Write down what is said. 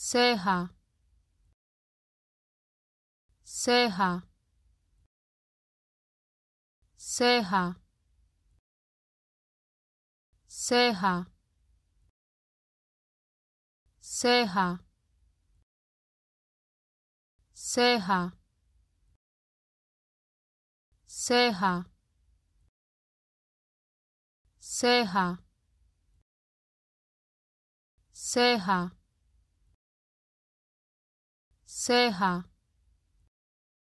Seha. Seha. Seha. Seha. Seha. Seha. Seha. Seha. ceja ceja